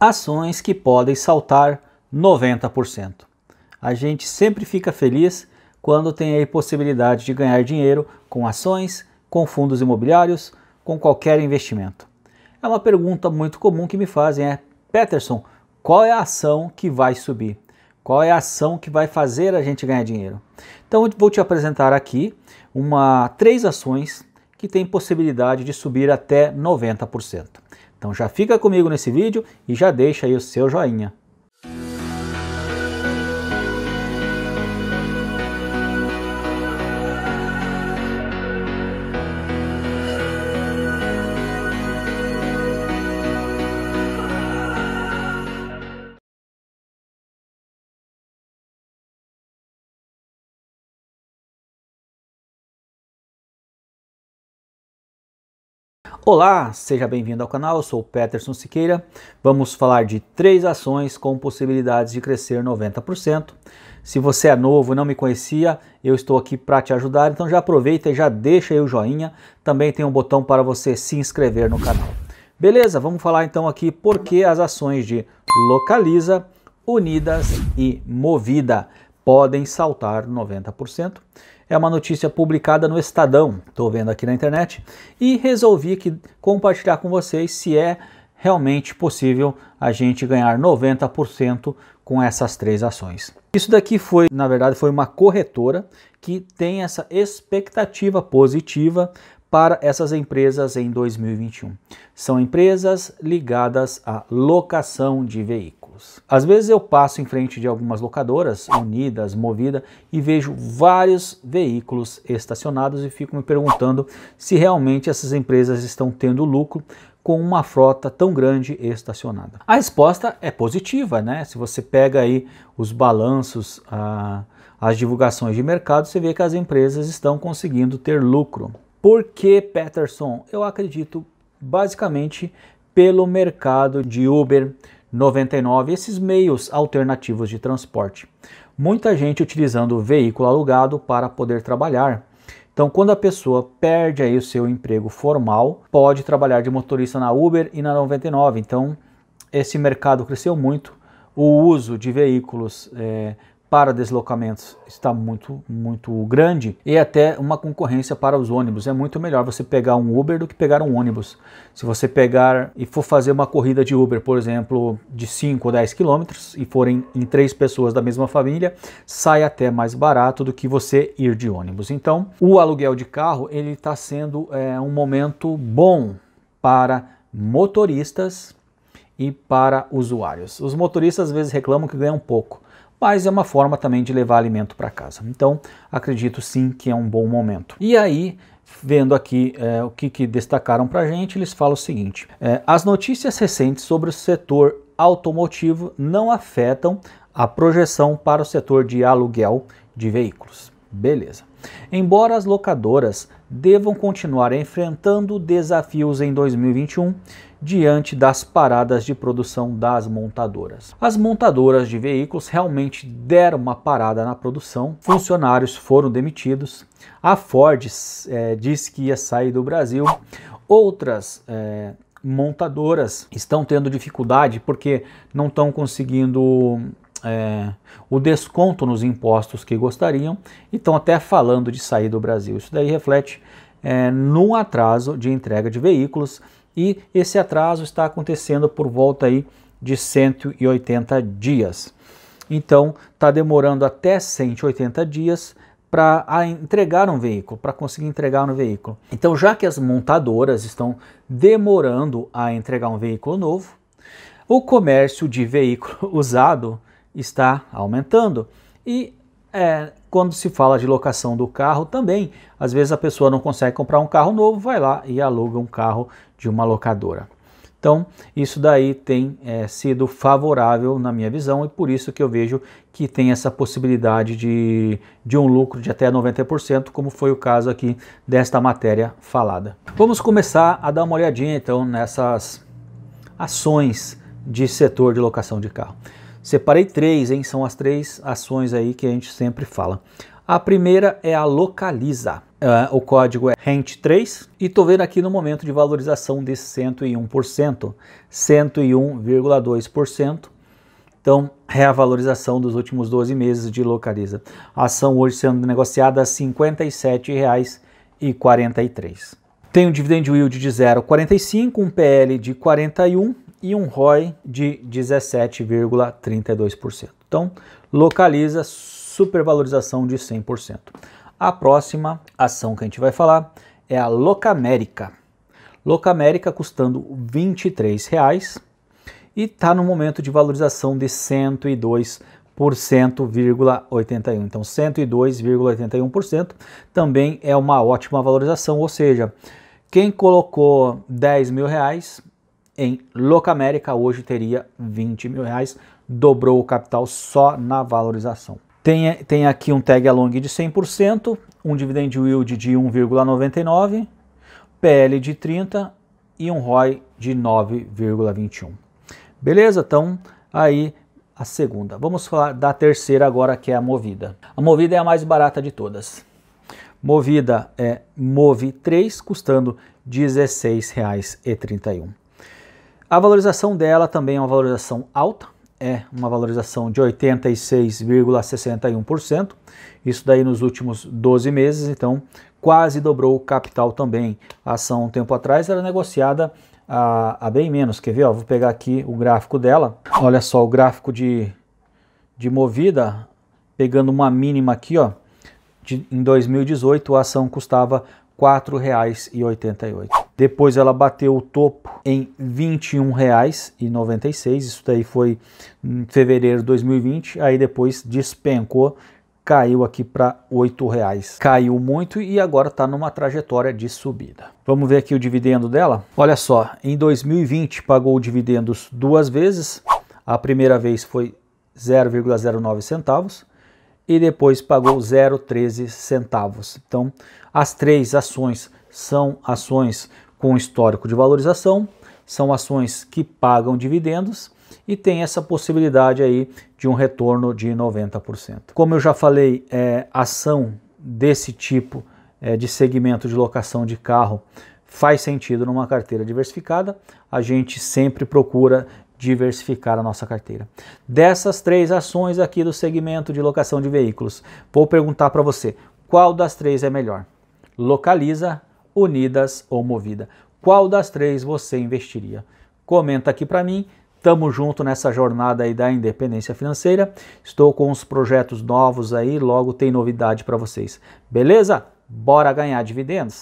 ações que podem saltar 90%. A gente sempre fica feliz quando tem a possibilidade de ganhar dinheiro com ações, com fundos imobiliários, com qualquer investimento. É uma pergunta muito comum que me fazem é: Peterson, qual é a ação que vai subir? Qual é a ação que vai fazer a gente ganhar dinheiro? Então eu vou te apresentar aqui uma três ações que têm possibilidade de subir até 90%. Então já fica comigo nesse vídeo e já deixa aí o seu joinha. Olá, seja bem-vindo ao canal. Eu sou o Peterson Siqueira. Vamos falar de três ações com possibilidades de crescer 90%. Se você é novo e não me conhecia, eu estou aqui para te ajudar, então já aproveita e já deixa aí o joinha. Também tem um botão para você se inscrever no canal. Beleza? Vamos falar então aqui por que as ações de Localiza, Unidas e Movida podem saltar 90%. É uma notícia publicada no Estadão, estou vendo aqui na internet, e resolvi que compartilhar com vocês se é realmente possível a gente ganhar 90% com essas três ações. Isso daqui foi, na verdade, foi uma corretora que tem essa expectativa positiva para essas empresas em 2021. São empresas ligadas à locação de veículos carros. Às vezes eu passo em frente de algumas locadoras, Unidas, Movida, e vejo vários veículos estacionados e fico me perguntando se realmente essas empresas estão tendo lucro com uma frota tão grande estacionada. A resposta é positiva, né? Se você pega aí os balanços, as divulgações de mercado, você vê que as empresas estão conseguindo ter lucro. Por que Peterson? Eu acredito basicamente pelo mercado de Uber, 99 esses meios alternativos de transporte. Muita gente utilizando o veículo alugado para poder trabalhar. Então, quando a pessoa perde aí o seu emprego formal, pode trabalhar de motorista na Uber e na 99. Então, esse mercado cresceu muito. O uso de veículos é, para deslocamentos está muito, muito grande e até uma concorrência para os ônibus. É muito melhor você pegar um Uber do que pegar um ônibus. Se você pegar e for fazer uma corrida de Uber, por exemplo, de 5 ou 10 quilômetros e forem em três pessoas da mesma família, sai até mais barato do que você ir de ônibus. Então, o aluguel de carro ele está sendo é, um momento bom para motoristas e para usuários. Os motoristas às vezes reclamam que ganham pouco mas é uma forma também de levar alimento para casa. Então, acredito sim que é um bom momento. E aí, vendo aqui é, o que, que destacaram para a gente, eles falam o seguinte: é, as notícias recentes sobre o setor automotivo não afetam a projeção para o setor de aluguel de veículos. Beleza. Embora as locadoras devam continuar enfrentando desafios em 2021 diante das paradas de produção das montadoras. As montadoras de veículos realmente deram uma parada na produção, funcionários foram demitidos, a Ford é, eh, disse que ia sair do Brasil, outras é, montadoras estão tendo dificuldade porque não estão conseguindo é, o desconto nos impostos que gostariam e estão até falando de sair do Brasil. Isso daí reflete é, no atraso de entrega de veículos e esse atraso está acontecendo por volta aí de 180 dias. Então, está demorando até 180 dias para entregar um veículo, para conseguir entregar um veículo. Então, já que as montadoras estão demorando a entregar um veículo novo, o comércio de veículo usado está aumentando. E é, quando se fala de locação do carro também, às vezes a pessoa não consegue comprar um carro novo, vai lá e aluga um carro de uma locadora. Então, isso daí tem é, sido favorável na minha visão e por isso que eu vejo que tem essa possibilidade de, de um lucro de até 90%, como foi o caso aqui desta matéria falada. Vamos começar a dar uma olhadinha então nessas ações de setor de locação de carro. Separei três, hein? São as três ações aí que a gente sempre fala. A primeira é a localiza. Uh, o código é RENT3 e estou vendo aqui no momento de valorização de 101%, 101,2%. Então, é a valorização dos últimos 12 meses de localiza. A ação hoje sendo negociada a R$ 57,43. Tem um dividend yield de 0,45, um PL de 41 e um ROI de 17,32%. Então, localiza supervalorização de 100%. A próxima ação que a gente vai falar é a Locamérica. Locamérica custando R$ 23,00 e está no momento de valorização de 102%. 102,81%. Então, 102,81% também é uma ótima valorização, ou seja, quem colocou R$ mil reais em Locamérica hoje teria 20 mil reais, dobrou o capital só na valorização. Tem, tem aqui um tag along de 100%, um dividend yield de 1,99, PL de 30 e um ROI de 9,21. Beleza? Então, aí a segunda. Vamos falar da terceira agora, que é a Movida. A Movida é a mais barata de todas. Movida é Move 3, custando R$ 16,31. A valorização dela também é uma valorização alta, é uma valorização de 86,61%. Isso daí nos últimos 12 meses, então quase dobrou o capital também. A ação um tempo atrás era negociada a, a bem menos. Quer ver? Ó, vou pegar aqui o gráfico dela. Olha só o gráfico de, de movida, pegando uma mínima aqui, ó. De, em 2018 a ação custava R$ 4,88. Depois ela bateu o topo em R$ 21,96. Isso daí foi em fevereiro de 2020. Aí depois despencou, caiu aqui para R$ 8,00. Caiu muito e agora está numa trajetória de subida. Vamos ver aqui o dividendo dela? Olha só, em 2020 pagou dividendos duas vezes. A primeira vez foi 0,09 centavos e depois pagou 0,13 centavos. Então, as três ações são ações com histórico de valorização, são ações que pagam dividendos e tem essa possibilidade aí de um retorno de 90%. Como eu já falei, é, ação desse tipo é, de segmento de locação de carro faz sentido numa carteira diversificada. A gente sempre procura diversificar a nossa carteira. Dessas três ações aqui do segmento de locação de veículos, vou perguntar para você qual das três é melhor: Localiza, unidas ou movida. Qual das três você investiria? Comenta aqui para mim. Tamo junto nessa jornada aí da independência financeira. Estou com uns projetos novos aí, logo tem novidade para vocês. Beleza? Bora ganhar dividendos?